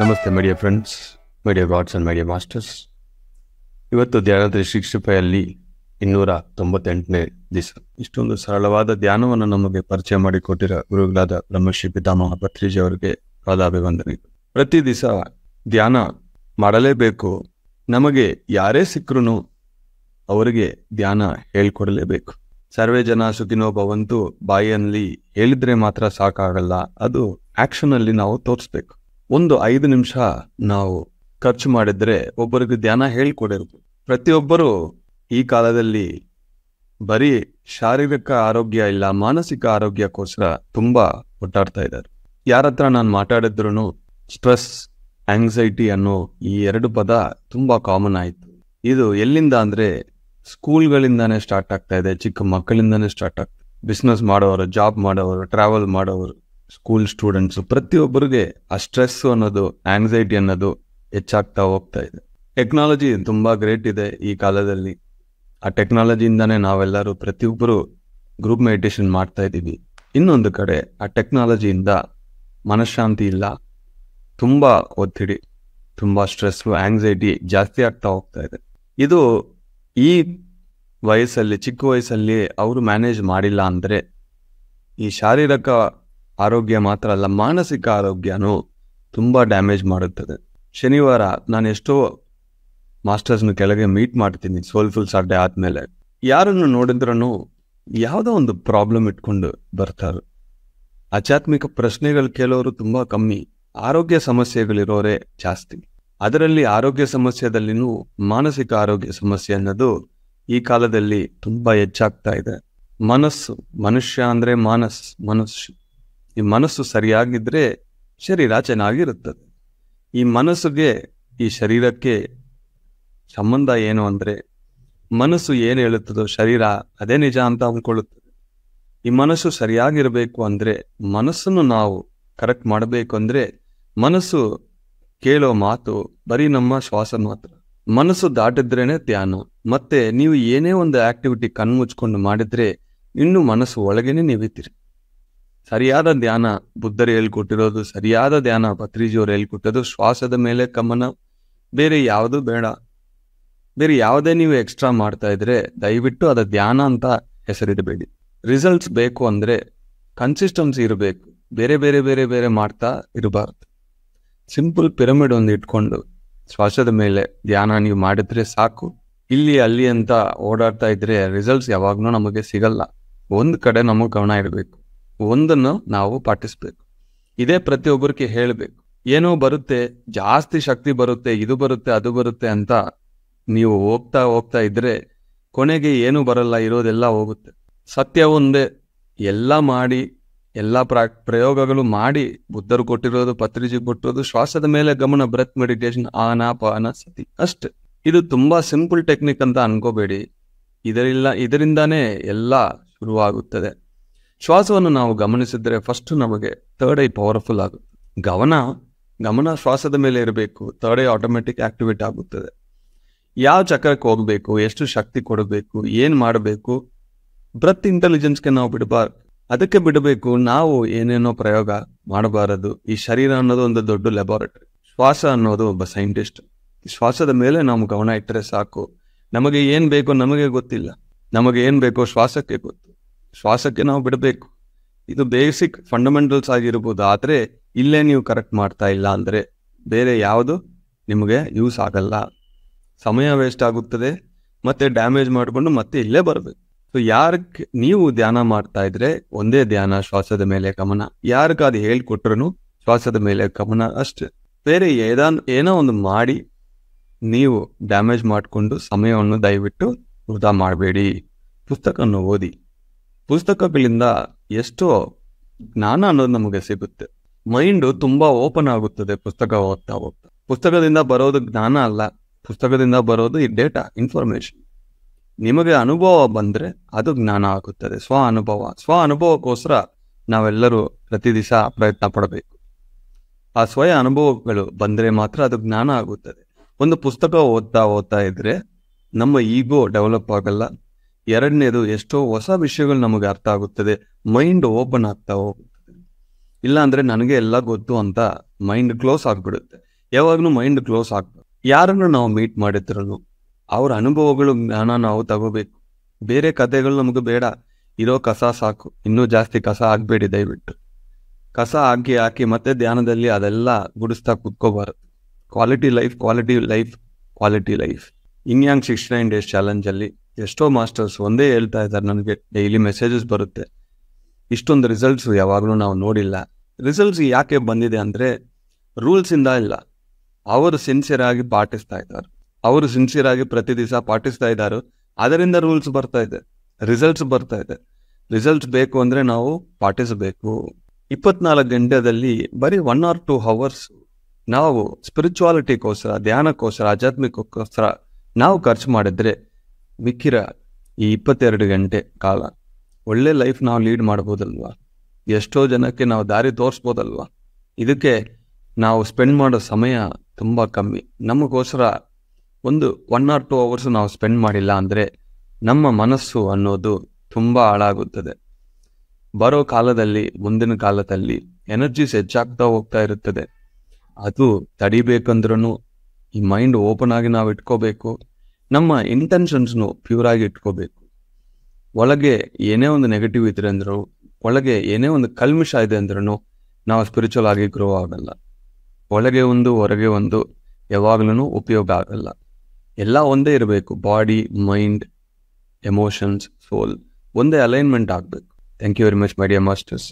ನಮಸ್ತೆ ಮಡಿಯ friends media gods and media masters ಇವತ್ತು ಧ್ಯಾನದ ಶಿಕ್ಷಕೆಯಲ್ಲಿ ಇನ್ನೂರ ತೊಂಬತ್ತೆಂಟನೇ ದಿವಸ ಇಷ್ಟೊಂದು ಸರಳವಾದ ಧ್ಯಾನವನ್ನು ನಮಗೆ ಪರಿಚಯ ಮಾಡಿಕೊಟ್ಟಿರೋ ಗುರುಗಳಾದ ಬ್ರಹ್ಮಶ್ರೀ ಪಿತಾಮಹ ಪತ್ರಿಜಿ ಅವರಿಗೆ ಪಾದಾಭಿವಂದನೆ ಪ್ರತಿ ದಿವಸ ಧ್ಯಾನ ಮಾಡಲೇಬೇಕು ನಮಗೆ ಯಾರೇ ಸಿಕ್ಕರೂ ಅವರಿಗೆ ಧ್ಯಾನ ಹೇಳ್ಕೊಡಲೇಬೇಕು ಸರ್ವೇ ಜನ ಸುಖಿನೋ ಭವಂತು ಬಾಯಲ್ಲಿ ಹೇಳಿದ್ರೆ ಮಾತ್ರ ಸಾಕಾಗಲ್ಲ ಅದು ಅಲ್ಲಿ ನಾವು ತೋರಿಸ್ಬೇಕು ಒಂದು ಐದು ನಿಮಿಷ ನಾವು ಖರ್ಚು ಮಾಡಿದ್ರೆ ಒಬ್ಬರಿಗೆ ಧ್ಯಾನ ಹೇಳಿಕೊಡಿರ್ಬೋದು ಪ್ರತಿಯೊಬ್ಬರು ಈ ಕಾಲದಲ್ಲಿ ಬರೀ ಶಾರೀರಿಕ ಆರೋಗ್ಯ ಇಲ್ಲ ಮಾನಸಿಕ ಆರೋಗ್ಯಕ್ಕೋಸ್ಕರ ತುಂಬಾ ಒಟ್ಟಾಡ್ತಾ ಇದ್ದಾರೆ ಯಾರ ಹತ್ರ ನಾನು ಮಾತಾಡಿದ್ರು ಸ್ಟ್ರೆಸ್ ಆಂಗ್ಸೈಟಿ ಅನ್ನೋ ಈ ಎರಡು ಪದ ತುಂಬಾ ಕಾಮನ್ ಆಯಿತು ಇದು ಎಲ್ಲಿಂದ ಅಂದ್ರೆ ಸ್ಕೂಲ್ಗಳಿಂದಾನೇ ಸ್ಟಾರ್ಟ್ ಆಗ್ತಾ ಇದೆ ಚಿಕ್ಕ ಮಕ್ಕಳಿಂದಾನೇ ಸ್ಟಾರ್ಟ್ ಆಗ್ತದೆ ಬಿಸ್ನೆಸ್ ಮಾಡೋರು ಜಾಬ್ ಮಾಡೋರು ಟ್ರಾವೆಲ್ ಮಾಡೋರು ಸ್ಕೂಲ್ ಸ್ಟೂಡೆಂಟ್ಸು ಪ್ರತಿಯೊಬ್ಬರಿಗೆ ಆ ಸ್ಟ್ರೆಸ್ ಅನ್ನೋದು ಆಂಗ್ಸೈಟಿ ಅನ್ನೋದು ಹೆಚ್ಚಾಗ್ತಾ ಹೋಗ್ತಾ ಇದೆ ಟೆಕ್ನಾಲಜಿ ತುಂಬ ಗ್ರೇಟ್ ಇದೆ ಈ ಕಾಲದಲ್ಲಿ ಆ ಟೆಕ್ನಾಲಜಿಯಿಂದಾನೇ ನಾವೆಲ್ಲರೂ ಪ್ರತಿಯೊಬ್ಬರು ಗ್ರೂಪ್ ಮೆಡಿಟೇಷನ್ ಮಾಡ್ತಾ ಇದ್ದೀವಿ ಇನ್ನೊಂದು ಕಡೆ ಆ ಟೆಕ್ನಾಲಜಿಯಿಂದ ಮನಃಶಾಂತಿ ಇಲ್ಲ ತುಂಬ ಒತ್ತಿಡಿ ತುಂಬ ಸ್ಟ್ರೆಸ್ಸು ಆಂಗ್ಸೈಟಿ ಜಾಸ್ತಿ ಆಗ್ತಾ ಹೋಗ್ತಾ ಇದೆ ಇದು ಈ ವಯಸ್ಸಲ್ಲಿ ಚಿಕ್ಕ ವಯಸ್ಸಲ್ಲಿ ಅವರು ಮ್ಯಾನೇಜ್ ಮಾಡಿಲ್ಲ ಅಂದರೆ ಈ ಶಾರೀರಿಕ ಆರೋಗ್ಯ ಮಾತ್ರ ಅಲ್ಲ ಮಾನಸಿಕ ಆರೋಗ್ಯನೂ ತುಂಬ ಡ್ಯಾಮೇಜ್ ಮಾಡುತ್ತದೆ ಶನಿವಾರ ನಾನು ಎಷ್ಟೋ ಮಾಸ್ಟರ್ಸ್ನ ಕೆಳಗೆ ಮೀಟ್ ಮಾಡ್ತೀನಿ ಸೋಲ್ಫುಲ್ ಸಾಟೆ ಆದಮೇಲೆ ಯಾರನ್ನು ನೋಡಿದ್ರೂ ಯಾವುದೋ ಒಂದು ಪ್ರಾಬ್ಲಮ್ ಇಟ್ಕೊಂಡು ಬರ್ತಾರೆ ಆಧ್ಯಾತ್ಮಿಕ ಪ್ರಶ್ನೆಗಳು ಕೇಳೋರು ತುಂಬ ಕಮ್ಮಿ ಆರೋಗ್ಯ ಸಮಸ್ಯೆಗಳಿರೋರೇ ಜಾಸ್ತಿ ಅದರಲ್ಲಿ ಆರೋಗ್ಯ ಸಮಸ್ಯೆದಲ್ಲಿನೂ ಮಾನಸಿಕ ಆರೋಗ್ಯ ಸಮಸ್ಯೆ ಅನ್ನೋದು ಈ ಕಾಲದಲ್ಲಿ ತುಂಬ ಹೆಚ್ಚಾಗ್ತಾ ಇದೆ ಮನಸ್ಸು ಮನುಷ್ಯ ಅಂದರೆ ಮಾನಸ್ ಮನುಷ್ಯ ಈ ಮನಸ್ಸು ಸರಿಯಾಗಿದ್ದರೆ ಶರೀರ ಚೆನ್ನಾಗಿರುತ್ತದೆ ಈ ಮನಸ್ಸಿಗೆ ಈ ಶರೀರಕ್ಕೆ ಸಂಬಂಧ ಏನು ಅಂದರೆ ಮನಸ್ಸು ಏನು ಹೇಳುತ್ತದೋ ಶರೀರ ಅದೇ ನಿಜ ಅಂತ ಅಂದ್ಕೊಳ್ಳುತ್ತದೆ ಈ ಮನಸ್ಸು ಸರಿಯಾಗಿರಬೇಕು ಅಂದರೆ ಮನಸ್ಸನ್ನು ನಾವು ಕರೆಕ್ಟ್ ಮಾಡಬೇಕು ಅಂದರೆ ಮನಸ್ಸು ಕೇಳೋ ಮಾತು ಬರೀ ನಮ್ಮ ಶ್ವಾಸ ಮಾತ್ರ ಮನಸ್ಸು ದಾಟಿದ್ರೇನೆ ಧ್ಯಾನ ಮತ್ತೆ ನೀವು ಏನೇ ಒಂದು ಆಕ್ಟಿವಿಟಿ ಕಣ್ಮುಚ್ಕೊಂಡು ಮಾಡಿದ್ರೆ ಇನ್ನು ಮನಸ್ಸು ಒಳಗೇನೆ ನೀವಿತ್ತೀರಿ ಸರಿಯಾದ ಧ್ಯಾನ ಬುದ್ಧರು ಹೇಳ್ಕೊಟ್ಟಿರೋದು ಸರಿಯಾದ ಧ್ಯಾನ ಪತ್ರಿಜಿಯವರು ಹೇಳ್ಕೊಟ್ಟಿರೋದು ಶ್ವಾಸದ ಮೇಲೆ ಗಮನ ಬೇರೆ ಯಾವುದು ಬೇಡ ಬೇರೆ ಯಾವುದೇ ನೀವು ಎಕ್ಸ್ಟ್ರಾ ಮಾಡ್ತಾ ಇದ್ರೆ ದಯವಿಟ್ಟು ಅದ ಧ್ಯಾನ ಅಂತ ಹೆಸರಿಡಬೇಡಿ ರಿಸಲ್ಟ್ಸ್ ಬೇಕು ಅಂದ್ರೆ ಕನ್ಸಿಸ್ಟೆನ್ಸಿ ಇರಬೇಕು ಬೇರೆ ಬೇರೆ ಬೇರೆ ಬೇರೆ ಮಾಡ್ತಾ ಇರಬಾರ್ದು ಸಿಂಪಲ್ ಪಿರಮಿಡ್ ಒಂದು ಇಟ್ಕೊಂಡು ಶ್ವಾಸದ ಮೇಲೆ ಧ್ಯಾನ ನೀವು ಮಾಡಿದ್ರೆ ಸಾಕು ಇಲ್ಲಿ ಅಲ್ಲಿ ಅಂತ ಓಡಾಡ್ತಾ ಇದ್ರೆ ರಿಸಲ್ಟ್ಸ್ ಯಾವಾಗಲೂ ನಮಗೆ ಸಿಗಲ್ಲ ಒಂದು ಕಡೆ ನಮಗೆ ಗಮನ ಇಡಬೇಕು ಒಂದನ್ನು ನಾವು ಪಾಟಿಸ್ಬೇಕು ಇದೇ ಪ್ರತಿಯೊಬ್ಬರಿಗೆ ಹೇಳಬೇಕು ಏನೋ ಬರುತ್ತೆ ಜಾಸ್ತಿ ಶಕ್ತಿ ಬರುತ್ತೆ ಇದು ಬರುತ್ತೆ ಅದು ಬರುತ್ತೆ ಅಂತ ನೀವು ಹೋಗ್ತಾ ಹೋಗ್ತಾ ಇದ್ರೆ ಕೊನೆಗೆ ಏನು ಬರಲ್ಲ ಇರೋದೆಲ್ಲ ಹೋಗುತ್ತೆ ಸತ್ಯ ಒಂದೇ ಎಲ್ಲ ಮಾಡಿ ಎಲ್ಲ ಪ್ರಾ ಪ್ರಯೋಗಗಳು ಮಾಡಿ ಬುದ್ಧರು ಕೊಟ್ಟಿರೋದು ಪತ್ರಿಜಿ ಕೊಟ್ಟಿರೋದು ಶ್ವಾಸದ ಮೇಲೆ ಗಮನ ಬ್ರೆತ್ ಮೆಡಿಟೇಷನ್ ಆನ ಪಾನ ಸತಿ ಅಷ್ಟೆ ಇದು ತುಂಬಾ ಸಿಂಪಲ್ ಟೆಕ್ನಿಕ್ ಅಂತ ಅನ್ಕೋಬೇಡಿ ಇದರಿಲ್ಲ ಇದರಿಂದಾನೇ ಎಲ್ಲ ಶುರುವಾಗುತ್ತದೆ ಶ್ವಾಸವನ್ನು ನಾವು ಗಮನಿಸಿದ್ರೆ ಫಸ್ಟ್ ನಮಗೆ ಥರ್ಡ್ ಐ ಪವರ್ಫುಲ್ ಆಗುತ್ತೆ ಗಮನ ಗಮನ ಶ್ವಾಸದ ಮೇಲೆ ಇರಬೇಕು ಥರ್ಡ್ ಐ ಆಟೋಮೆಟಿಕ್ ಆಕ್ಟಿವೇಟ್ ಆಗುತ್ತದೆ ಯಾವ ಚಕ್ರಕ್ಕೆ ಹೋಗಬೇಕು ಎಷ್ಟು ಶಕ್ತಿ ಕೊಡಬೇಕು ಏನು ಮಾಡಬೇಕು ಬ್ರತ್ ಇಂಟೆಲಿಜೆನ್ಸ್ಗೆ ನಾವು ಬಿಡಬಾರ್ದು ಅದಕ್ಕೆ ಬಿಡಬೇಕು ನಾವು ಏನೇನೋ ಪ್ರಯೋಗ ಮಾಡಬಾರದು ಈ ಶರೀರ ಅನ್ನೋದು ಒಂದು ದೊಡ್ಡ ಲೆಬಾರಟರಿ ಶ್ವಾಸ ಅನ್ನೋದು ಒಬ್ಬ ಸೈಂಟಿಸ್ಟ್ ಶ್ವಾಸದ ಮೇಲೆ ನಾವು ಗಮನ ಇಟ್ಟರೆ ಸಾಕು ನಮಗೆ ಏನು ಬೇಕೋ ನಮಗೆ ಗೊತ್ತಿಲ್ಲ ನಮಗೆ ಏನು ಬೇಕೋ ಶ್ವಾಸಕ್ಕೆ ಗೊತ್ತು ಶ್ವಾಸಕ್ಕೆ ನಾವು ಬಿಡಬೇಕು ಇದು ಬೇಸಿಕ್ ಫಂಡಮೆಂಟಲ್ಸ್ ಆಗಿರ್ಬೋದು ಆದರೆ ಇಲ್ಲೇ ನೀವು ಕರೆಕ್ಟ್ ಮಾಡ್ತಾ ಇಲ್ಲ ಅಂದರೆ ಬೇರೆ ಯಾವುದು ನಿಮಗೆ ಯೂಸ್ ಆಗಲ್ಲ ಸಮಯ ವೇಸ್ಟ್ ಆಗುತ್ತದೆ ಮತ್ತೆ ಡ್ಯಾಮೇಜ್ ಮಾಡಿಕೊಂಡು ಮತ್ತೆ ಇಲ್ಲೇ ಬರಬೇಕು ಸೊ ಯಾರಕ್ಕೆ ನೀವು ಧ್ಯಾನ ಮಾಡ್ತಾ ಇದ್ರೆ ಒಂದೇ ಧ್ಯಾನ ಶ್ವಾಸದ ಮೇಲೆ ಗಮನ ಅದು ಹೇಳ್ಕೊಟ್ರು ಶ್ವಾಸದ ಮೇಲೆ ಗಮನ ಅಷ್ಟೇ ಬೇರೆ ಏದಾನ್ ಏನೋ ಒಂದು ಮಾಡಿ ನೀವು ಡ್ಯಾಮೇಜ್ ಮಾಡಿಕೊಂಡು ಸಮಯವನ್ನು ದಯವಿಟ್ಟು ವೃದ್ಧ ಮಾಡಬೇಡಿ ಪುಸ್ತಕವನ್ನು ಓದಿ ಪುಸ್ತಕಗಳಿಂದ ಎಷ್ಟೋ ಜ್ಞಾನ ಅನ್ನೋದು ನಮಗೆ ಸಿಗುತ್ತೆ ಮೈಂಡ್ ತುಂಬಾ ಓಪನ್ ಆಗುತ್ತದೆ ಪುಸ್ತಕ ಓದ್ತಾ ಹೋಗ್ತಾ ಪುಸ್ತಕದಿಂದ ಬರೋದು ಜ್ಞಾನ ಅಲ್ಲ ಪುಸ್ತಕದಿಂದ ಬರೋದು ಈ ಡೇಟಾ ಇನ್ಫಾರ್ಮೇಶನ್ ನಿಮಗೆ ಅನುಭವ ಬಂದ್ರೆ ಅದು ಜ್ಞಾನ ಆಗುತ್ತದೆ ಸ್ವ ಅನುಭವ ಸ್ವ ಅನುಭವಕ್ಕೋಸ್ಕರ ನಾವೆಲ್ಲರೂ ಪ್ರತಿ ದಿವಸ ಪ್ರಯತ್ನ ಪಡಬೇಕು ಆ ಸ್ವಯ ಅನುಭವಗಳು ಬಂದ್ರೆ ಮಾತ್ರ ಅದು ಜ್ಞಾನ ಆಗುತ್ತದೆ ಒಂದು ಪುಸ್ತಕ ಓದ್ತಾ ಓದ್ತಾ ಇದ್ರೆ ನಮ್ಮ ಈಗೋ ಡೆವಲಪ್ ಆಗಲ್ಲ ಎರಡನೇದು ಎಷ್ಟೋ ಹೊಸ ವಿಷಯಗಳು ನಮಗೆ ಅರ್ಥ ಆಗುತ್ತದೆ ಮೈಂಡ್ ಓಪನ್ ಆಗ್ತಾ ಹೋಗುತ್ತದೆ ಇಲ್ಲ ಅಂದ್ರೆ ನನಗೆ ಎಲ್ಲ ಗೊತ್ತು ಅಂತ ಮೈಂಡ್ ಕ್ಲೋಸ್ ಆಗ್ಬಿಡುತ್ತೆ ಯಾವಾಗ್ಲೂ ಮೈಂಡ್ ಕ್ಲೋಸ್ ಆಗ್ಬೇಕು ಯಾರನ್ನು ನಾವು ಮೀಟ್ ಮಾಡಿದ್ರೂ ಅವ್ರ ಅನುಭವಗಳು ಜ್ಞಾನ ನಾವು ತಗೋಬೇಕು ಬೇರೆ ಕಥೆಗಳು ನಮಗೆ ಬೇಡ ಇರೋ ಕಸ ಸಾಕು ಇನ್ನೂ ಜಾಸ್ತಿ ಕಸ ಆಗ್ಬೇಡಿ ದಯವಿಟ್ಟು ಕಸ ಹಾಕಿ ಹಾಕಿ ಮತ್ತೆ ಧ್ಯಾನದಲ್ಲಿ ಅದೆಲ್ಲ ಗುಡಿಸ್ತಾ ಕುತ್ಕೋಬಾರದು quality life quality life quality life ಇನ್ಯಾಂಗ್ ಸಿಕ್ಸ್ಟಿ ನೈನ್ ಡೇಸ್ ಚಾಲೆಂಜಲ್ಲಿ ಎಷ್ಟೋ ಮಾಸ್ಟರ್ಸ್ ಒಂದೇ ಹೇಳ್ತಾ ಇದ್ದಾರೆ ನನಗೆ ಡೈಲಿ ಮೆಸೇಜಸ್ ಬರುತ್ತೆ ಇಷ್ಟೊಂದು ರಿಸಲ್ಟ್ಸ್ ಯಾವಾಗಲೂ ನಾವು ನೋಡಿಲ್ಲ ರಿಸಲ್ಟ್ಸ್ ಯಾಕೆ ಬಂದಿದೆ ಅಂದರೆ ರೂಲ್ಸಿಂದ ಇಲ್ಲ ಅವರು ಸಿನ್ಸಿಯರ್ ಆಗಿ ಪಾಠಿಸ್ತಾ ಇದ್ದಾರೆ ಅವರು ಸಿನ್ಸಿಯರ್ ಆಗಿ ಪ್ರತಿ ದಿವಸ ಪಾಟಿಸ್ತಾ ಇದ್ದಾರೆ ಅದರಿಂದ ರೂಲ್ಸ್ ಬರ್ತಾ ಇದೆ ರಿಸಲ್ಟ್ಸ್ ಬರ್ತಾ ಇದೆ ರಿಸಲ್ಟ್ಸ್ ಬೇಕು ಅಂದರೆ ನಾವು ಪಾಠಿಸಬೇಕು ಇಪ್ಪತ್ನಾಲ್ಕು ಗಂಟೆದಲ್ಲಿ ಬರೀ ಒನ್ ಆರ್ ಟೂ ಹವರ್ಸ್ ನಾವು ಸ್ಪಿರಿಚುವಾಲಿಟಿಗೋಸ್ಕರ ಧ್ಯಾನಕ್ಕೋಸ್ಕರ ಆಧ್ಯಾತ್ಮಿಕಕ್ಕೋಸ್ಕರ ನಾವು ಖರ್ಚು ಮಾಡಿದ್ರೆ ಮಿಕ್ಕಿರ ಈ ಇಪ್ಪತ್ತೆರಡು ಗಂಟೆ ಕಾಲ ಒಳ್ಳೆ ಲೈಫ್ ನಾವು ಲೀಡ್ ಮಾಡ್ಬೋದಲ್ವಾ ಎಷ್ಟೋ ಜನಕ್ಕೆ ನಾವು ದಾರಿ ತೋರಿಸ್ಬೋದಲ್ವಾ ಇದಕ್ಕೆ ನಾವು ಸ್ಪೆಂಡ್ ಮಾಡೋ ಸಮಯ ತುಂಬ ಕಮ್ಮಿ ನಮಗೋಸ್ಕರ ಒಂದು ಒನ್ ಆರ್ ಟೂ ಅವರ್ಸ್ ನಾವು ಸ್ಪೆಂಡ್ ಮಾಡಿಲ್ಲ ಅಂದರೆ ನಮ್ಮ ಮನಸ್ಸು ಅನ್ನೋದು ತುಂಬ ಹಾಳಾಗುತ್ತದೆ ಬರೋ ಕಾಲದಲ್ಲಿ ಮುಂದಿನ ಕಾಲದಲ್ಲಿ ಎನರ್ಜೀಸ್ ಹೆಚ್ಚಾಗ್ತಾ ಹೋಗ್ತಾ ಇರುತ್ತದೆ ಅದು ತಡಿಬೇಕಂದ್ರೂ ಈ ಮೈಂಡ್ ಓಪನ್ ಆಗಿ ನಾವು ಇಟ್ಕೋಬೇಕು ನಮ್ಮ ಇಂಟೆನ್ಷನ್ಸ್ನು ಪ್ಯೂರ್ ಆಗಿ ಇಟ್ಕೋಬೇಕು ಒಳಗೆ ಏನೇ ಒಂದು ನೆಗೆಟಿವ್ ಇದ್ರೆ ಅಂದ್ರೂ ಒಳಗೆ ಏನೇ ಒಂದು ಕಲ್ಮಿಷ ಇದೆ ಅಂದ್ರೂ ನಾವು ಸ್ಪಿರಿಚುವಲ್ ಆಗಿ ಗ್ರೋ ಆಗಲ್ಲ ಒಳಗೆ ಒಂದು ಹೊರಗೆ ಒಂದು ಯಾವಾಗಲೂ ಉಪಯೋಗ ಆಗಲ್ಲ ಎಲ್ಲ ಒಂದೇ ಇರಬೇಕು ಬಾಡಿ ಮೈಂಡ್ ಎಮೋಷನ್ಸ್ ಸೋಲ್ ಒಂದೇ ಅಲೈನ್ಮೆಂಟ್ ಆಗಬೇಕು thank you very much my dear masters